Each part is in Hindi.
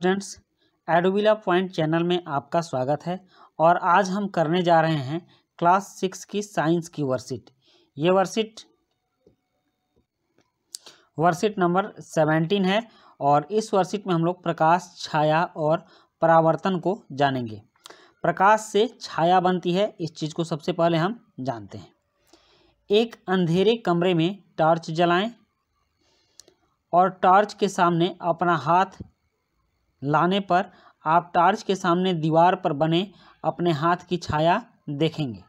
स्टूडेंट्स एडोबिला पॉइंट चैनल में आपका स्वागत है और आज हम करने जा रहे हैं क्लास सिक्स की साइंस की वर्कशीट ये वर्कशीट वर्कशीट नंबर सेवेंटीन है और इस वर्कशीट में हम लोग प्रकाश छाया और परावर्तन को जानेंगे प्रकाश से छाया बनती है इस चीज़ को सबसे पहले हम जानते हैं एक अंधेरे कमरे में टॉर्च जलाएं और टॉर्च के सामने अपना हाथ लाने पर आप टार्च के सामने दीवार पर बने अपने हाथ की छाया देखेंगे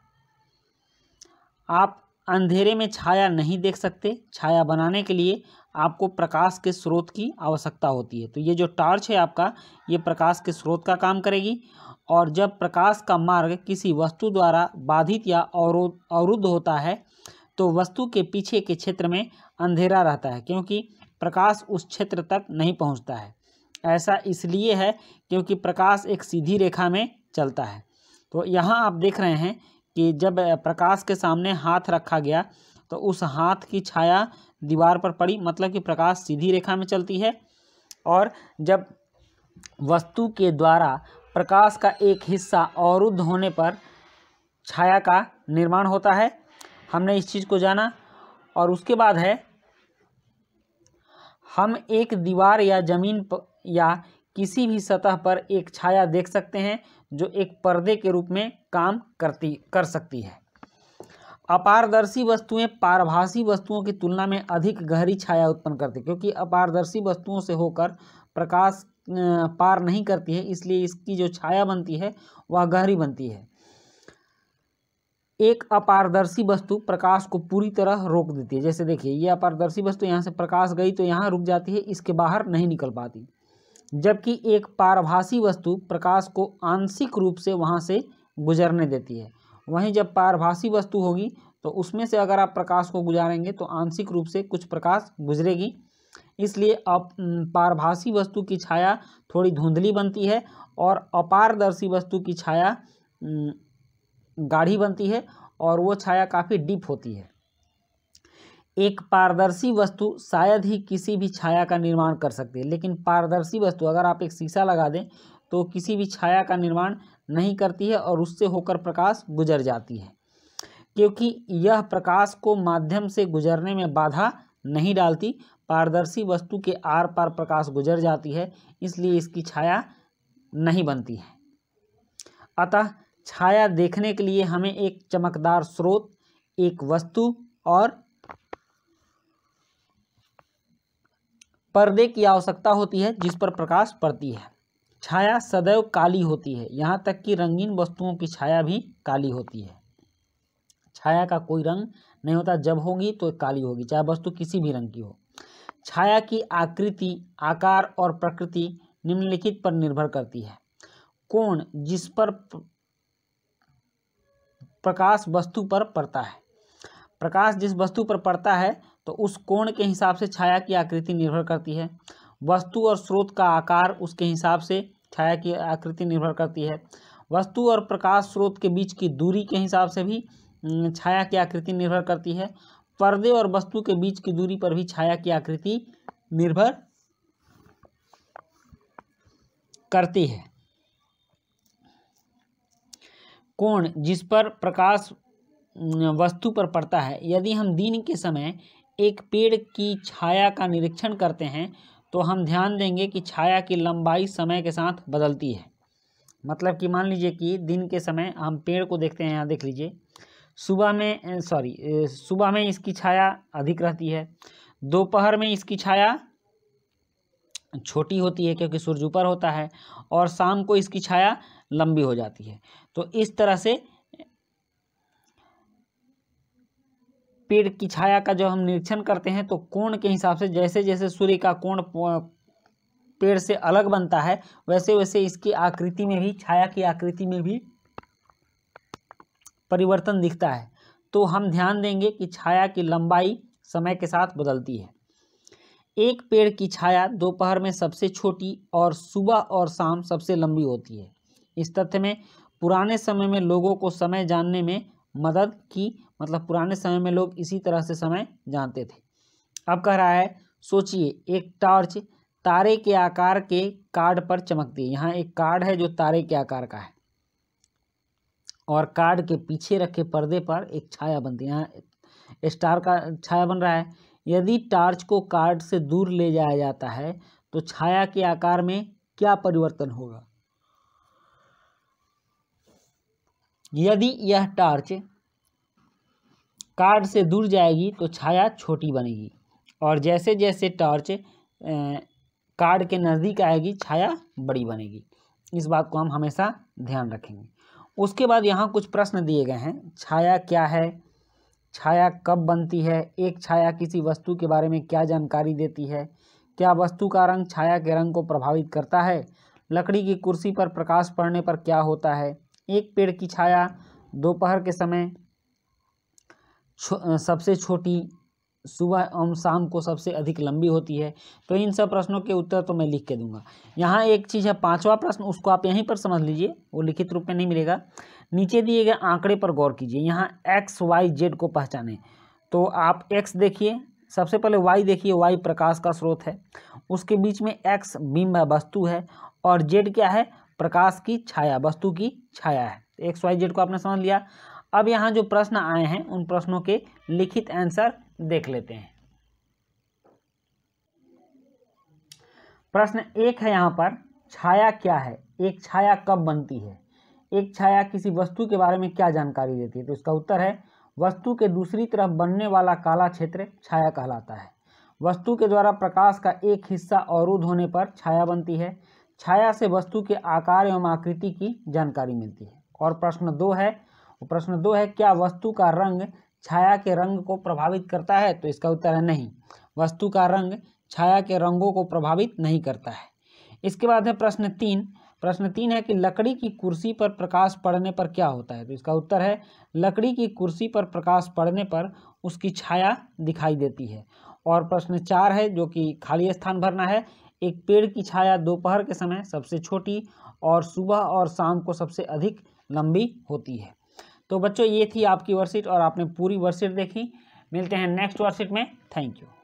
आप अंधेरे में छाया नहीं देख सकते छाया बनाने के लिए आपको प्रकाश के स्रोत की आवश्यकता होती है तो ये जो टार्च है आपका ये प्रकाश के स्रोत का काम करेगी और जब प्रकाश का मार्ग किसी वस्तु द्वारा बाधित या अवरुद्ध होता है तो वस्तु के पीछे के क्षेत्र में अंधेरा रहता है क्योंकि प्रकाश उस क्षेत्र तक नहीं पहुंचता है ऐसा इसलिए है क्योंकि प्रकाश एक सीधी रेखा में चलता है तो यहाँ आप देख रहे हैं कि जब प्रकाश के सामने हाथ रखा गया तो उस हाथ की छाया दीवार पर पड़ी मतलब कि प्रकाश सीधी रेखा में चलती है और जब वस्तु के द्वारा प्रकाश का एक हिस्सा अवरुद्ध होने पर छाया का निर्माण होता है हमने इस चीज़ को जाना और उसके बाद है हम एक दीवार या जमीन या किसी भी सतह पर एक छाया देख सकते हैं जो एक पर्दे के रूप में काम करती कर सकती है अपारदर्शी वस्तुएं पारभाषी वस्तुओं की तुलना में अधिक गहरी छाया उत्पन्न करती क्योंकि अपारदर्शी वस्तुओं से होकर प्रकाश पार नहीं करती है इसलिए इसकी जो छाया बनती है वह गहरी बनती है एक अपारदर्शी वस्तु प्रकाश को पूरी तरह रोक देती है जैसे देखिए ये अपारदर्शी वस्तु यहाँ से प्रकाश गई तो यहाँ रुक जाती है इसके बाहर नहीं निकल पाती जबकि एक पारभाषी वस्तु प्रकाश को आंशिक रूप से वहाँ से गुजरने देती है वहीं जब पारभाषी वस्तु होगी तो उसमें से अगर आप प्रकाश को गुजारेंगे तो आंशिक रूप से कुछ प्रकाश गुजरेगी इसलिए अप पारभाषी वस्तु की छाया थोड़ी धुंधली बनती है और अपारदर्शी वस्तु की छाया गाढ़ी बनती है और वो छाया काफ़ी डीप होती है एक पारदर्शी वस्तु शायद ही किसी भी छाया का निर्माण कर सकती है लेकिन पारदर्शी वस्तु अगर आप एक शीशा लगा दें तो किसी भी छाया का निर्माण नहीं करती है और उससे होकर प्रकाश गुजर जाती है क्योंकि यह प्रकाश को माध्यम से गुजरने में बाधा नहीं डालती पारदर्शी वस्तु के आर पार प्रकाश गुजर जाती है इसलिए इसकी छाया नहीं बनती है अतः छाया देखने के लिए हमें एक चमकदार स्रोत एक वस्तु और पर्दे की आवश्यकता होती है जिस पर प्रकाश पड़ती है छाया सदैव काली होती है यहाँ तक कि रंगीन वस्तुओं की छाया भी काली होती है छाया का कोई रंग नहीं होता जब होगी तो काली होगी चाहे वस्तु किसी भी रंग की हो छाया की आकृति आकार और प्रकृति निम्नलिखित पर निर्भर करती है कोण जिस पर प्रकाश वस्तु पर पड़ता है प्रकाश जिस वस्तु पर पड़ता है तो उस कोण के हिसाब से छाया की आकृति निर्भर करती है वस्तु और स्रोत का आकार उसके हिसाब से छाया की आकृति निर्भर करती है वस्तु और प्रकाश स्रोत के बीच की दूरी के हिसाब से भी छाया की आकृति निर्भर करती है पर्दे और वस्तु के बीच की दूरी पर भी छाया की आकृति निर्भर करती है कोण जिस पर प्रकाश वस्तु पर पड़ता है यदि हम दिन के समय एक पेड़ की छाया का निरीक्षण करते हैं तो हम ध्यान देंगे कि छाया की लंबाई समय के साथ बदलती है मतलब कि मान लीजिए कि दिन के समय हम पेड़ को देखते हैं यहाँ देख लीजिए सुबह में सॉरी सुबह में इसकी छाया अधिक रहती है दोपहर में इसकी छाया छोटी होती है क्योंकि सूर्य ऊपर होता है और शाम को इसकी छाया लंबी हो जाती है तो इस तरह से पेड़ की छाया का जब हम निरीक्षण करते हैं तो कोण के हिसाब से जैसे जैसे सूर्य का कोण पेड़ से अलग बनता है वैसे वैसे इसकी आकृति में भी छाया की आकृति में भी परिवर्तन दिखता है तो हम ध्यान देंगे कि छाया की लंबाई समय के साथ बदलती है एक पेड़ की छाया दोपहर में सबसे छोटी और सुबह और शाम सबसे लंबी होती है इस तथ्य में पुराने समय में लोगों को समय जानने में मदद की मतलब पुराने समय में लोग इसी तरह से समय जानते थे अब कह रहा है सोचिए एक टॉर्च तारे के आकार के कार्ड पर चमकती है यहाँ एक कार्ड है जो तारे के आकार का है और कार्ड के पीछे रखे पर्दे पर एक छाया बनती है यहाँ स्टार का छाया बन रहा है यदि टार्च को कार्ड से दूर ले जाया जाता है तो छाया के आकार में क्या परिवर्तन होगा यदि यह टार्च कार्ड से दूर जाएगी तो छाया छोटी बनेगी और जैसे जैसे टॉर्च कार्ड के नज़दीक आएगी छाया बड़ी बनेगी इस बात को हम हमेशा ध्यान रखेंगे उसके बाद यहाँ कुछ प्रश्न दिए गए हैं छाया क्या है छाया कब बनती है एक छाया किसी वस्तु के बारे में क्या जानकारी देती है क्या वस्तु का रंग छाया के रंग को प्रभावित करता है लकड़ी की कुर्सी पर प्रकाश पड़ने पर क्या होता है एक पेड़ की छाया दोपहर के समय छो, सबसे छोटी सुबह एवं शाम को सबसे अधिक लंबी होती है तो इन सब प्रश्नों के उत्तर तो मैं लिख के दूंगा यहाँ एक चीज़ है पांचवा प्रश्न उसको आप यहीं पर समझ लीजिए वो लिखित रूप में नहीं मिलेगा नीचे दिए गए आंकड़े पर गौर कीजिए यहाँ एक्स वाई जेड को पहचाने तो आप एक्स देखिए सबसे पहले वाई देखिए वाई प्रकाश का स्रोत है उसके बीच में एक्स बिंब वस्तु है और जेड क्या है प्रकाश की छाया वस्तु की छाया है एक्स वाई जेड को आपने समझ लिया अब यहाँ जो प्रश्न आए हैं उन प्रश्नों के लिखित आंसर देख लेते हैं प्रश्न एक है यहाँ पर छाया क्या है एक छाया कब बनती है एक छाया किसी वस्तु के बारे में क्या जानकारी देती है तो इसका उत्तर है वस्तु के दूसरी तरफ बनने वाला काला क्षेत्र छाया कहलाता है वस्तु के द्वारा प्रकाश का एक हिस्सा अवरुद्ध होने पर छाया बनती है छाया से वस्तु के आकार एवं आकृति की जानकारी मिलती है और प्रश्न दो है प्रश्न दो है क्या वस्तु का रंग छाया के रंग को प्रभावित करता है तो इसका उत्तर है नहीं वस्तु का रंग छाया के रंगों को प्रभावित नहीं करता है इसके बाद है प्रश्न तीन प्रश्न तीन है कि लकड़ी की कुर्सी पर प्रकाश पड़ने पर क्या होता है तो इसका उत्तर है लकड़ी की कुर्सी पर प्रकाश पड़ने पर उसकी छाया दिखाई देती है और प्रश्न चार है जो कि खाली स्थान भरना है एक पेड़ की छाया दोपहर के समय सबसे छोटी और सुबह और शाम को सबसे अधिक लंबी होती है तो बच्चों ये थी आपकी वर्कशीट और आपने पूरी वर्कशीट देखी मिलते हैं नेक्स्ट वर्कशीट में थैंक यू